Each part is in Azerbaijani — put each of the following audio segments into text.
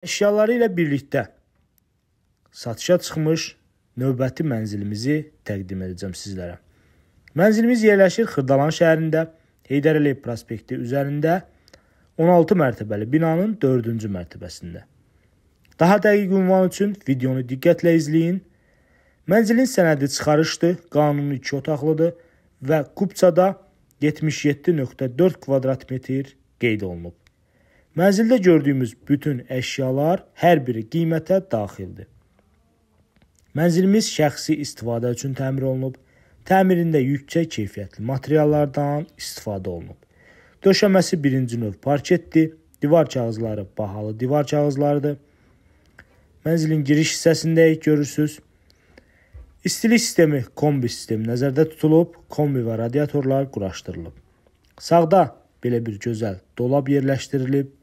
Əşyaları ilə birlikdə satışa çıxmış növbəti mənzilimizi təqdim edəcəm sizlərə. Mənzilimiz yerləşir Xırdalan şəhərində, Heydər Əliyev prospekti üzərində 16 mərtəbəli binanın 4-cü mərtəbəsində. Daha dəqiq ünvan üçün videonu diqqətlə izləyin. Mənzilin sənədi çıxarışdır, qanuni 2 otaqlıdır və Qubçada 77.4 kvadrat metr qeyd olunub. Mənzildə gördüyümüz bütün əşyalar hər biri qiymətə daxildir. Mənzilimiz şəxsi istifadə üçün təmir olunub. Təmirində yüksək keyfiyyətli materiallardan istifadə olunub. Döşəməsi birinci növ parketdir. Divar kağızları bahalı divar kağızlarıdır. Mənzilin giriş hissəsindəyik görürsüz. İstilik sistemi kombi sistemi nəzərdə tutulub, kombi və radiatorlar quraşdırılıb. Sağda belə bir gözəl dolab yerləşdirilib.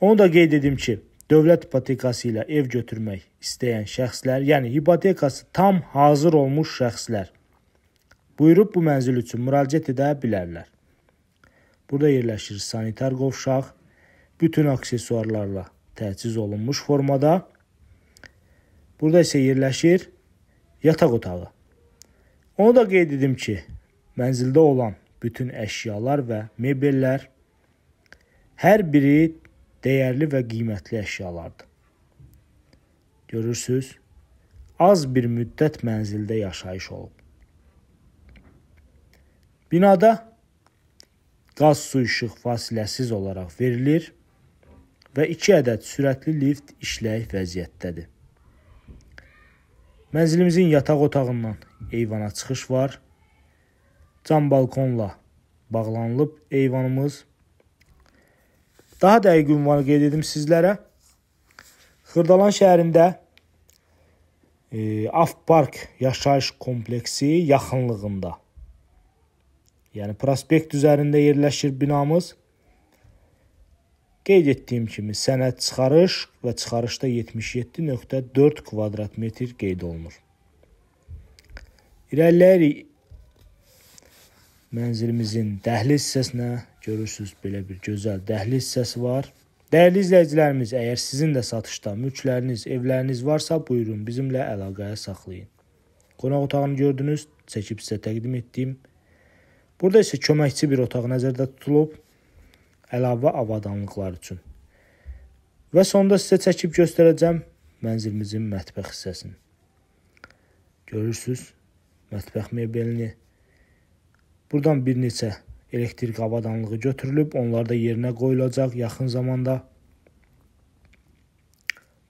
Onu da qeyd edim ki, dövlət ipotekası ilə ev götürmək istəyən şəxslər, yəni ipotekası tam hazır olmuş şəxslər buyurub bu mənzil üçün müraciət edə bilərlər. Burada yerləşir sanitar qovşaq, bütün aksesuarlarla təchiz olunmuş formada. Burada isə yerləşir yataq otağı. Onu da qeyd edim ki, mənzildə olan bütün əşyalar və mebellər hər biri dəyərli və qiymətli əşyalardır. Görürsüz? Az bir müddət mənzildə yaşayış olub. Binada qaz su işıq fasiləsiz olaraq verilir və 2 ədəd sürətli lift işləyik vəziyyətdədir. Mənzilimizin yataq otağından eyvana çıxış var. Cam balkonla bağlanılıb eyvanımız Daha dəqiq ünvanı qeyd edim sizlərə. Xırdalan şəhərində e, Afpark yaşayış kompleksi yaxınlığında. Yəni prospekt üzərində yerləşir binamız. Qeyd etdiyim kimi sənəd çıxarış və çıxarışda 77.4 kvadrat metr qeyd olunur. İrəliləyirik Mənzilimizin dəhliz hissəsinə görürsüz belə bir gözəl dəhliz hissəsi var. Dəyərli izləyicilərimiz, əgər sizin də satışda mülkləriniz, evləriniz varsa, buyurun bizimlə əlaqəyə saxlayın. Qonaq otağını gördünüz, çəkib sizə təqdim etdim. Burada isə köməkçi bir otaq nəzərdə tutulub, əlavə avadanlıqlar üçün. Və sonda sizə çəkib göstərəcəm mənzilimizin mətbəx hissəsini. Görürsüz, mətbəx mebelini Buradan bir neçə elektrik avadanlığı götürülüb, onlar da yerinə qoyulacaq yaxın zamanda.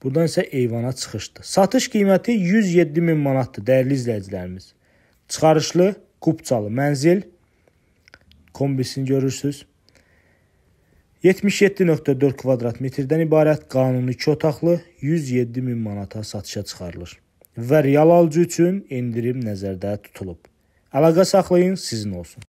Buradan isə eyvana çıxışdır. Satış qiyməti 107 min manatdır, dəyərli izləyicilərimiz. Çıxarışlı, qubçalı mənzil kombisini görürsüz. 77.4 kvadrat metrdən ibarət qanuni 2 otaqlı 107 min manata satışa çıxarılır və real alıcı üçün endirim nəzərdə tutulub. Əlaqə saxlayın, sizin olsun.